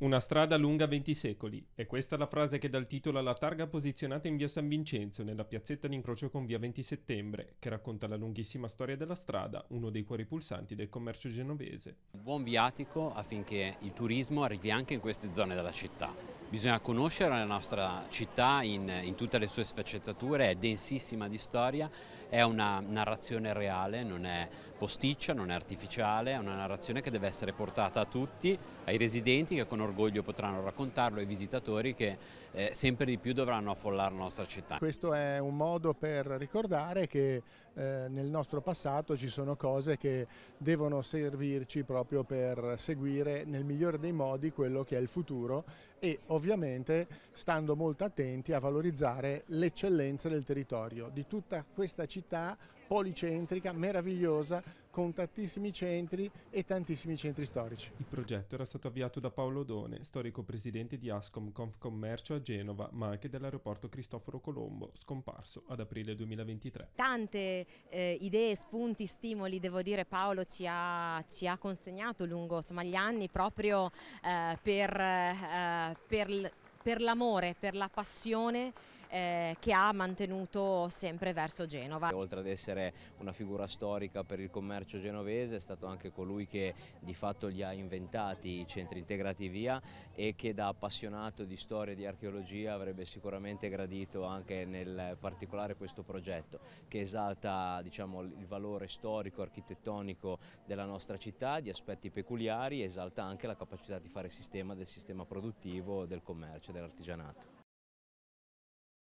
Una strada lunga 20 secoli, e questa è la frase che dà il titolo alla targa posizionata in via San Vincenzo, nella piazzetta d'incrocio con via 20 settembre, che racconta la lunghissima storia della strada, uno dei cuori pulsanti del commercio genovese. Buon viatico affinché il turismo arrivi anche in queste zone della città Bisogna conoscere la nostra città in, in, tutte le sue sfaccettature, è densissima di storia, è una narrazione reale, non è posticcia, non è artificiale, è una narrazione che deve essere portata a tutti, ai residenti che con orgoglio potranno raccontarlo, ai visitatori che eh, sempre di più dovranno affollare la nostra città. Questo è un modo per ricordare che eh, nel nostro passato ci sono cose che devono servirci proprio per seguire nel migliore dei modi quello che è il futuro e ovviamente ovviamente stando molto attenti a valorizzare l'eccellenza del territorio di tutta questa città policentrica, meravigliosa, con tantissimi centri e tantissimi centri storici. Il progetto era stato avviato da Paolo Done, storico presidente di Ascom Confcommercio a Genova, ma anche dell'aeroporto Cristoforo Colombo, scomparso ad aprile 2023. Tante eh, idee, spunti, stimoli, devo dire Paolo ci ha, ci ha consegnato lungo insomma, gli anni proprio eh, per, eh, per l'amore, per la passione eh, che ha mantenuto sempre verso Genova. Oltre ad essere una figura storica per il commercio genovese è stato anche colui che di fatto gli ha inventati i centri integrati via e che da appassionato di storia e di archeologia avrebbe sicuramente gradito anche nel particolare questo progetto che esalta diciamo, il valore storico, architettonico della nostra città, di aspetti peculiari, esalta anche la capacità di fare sistema del sistema produttivo, del commercio, dell'artigianato.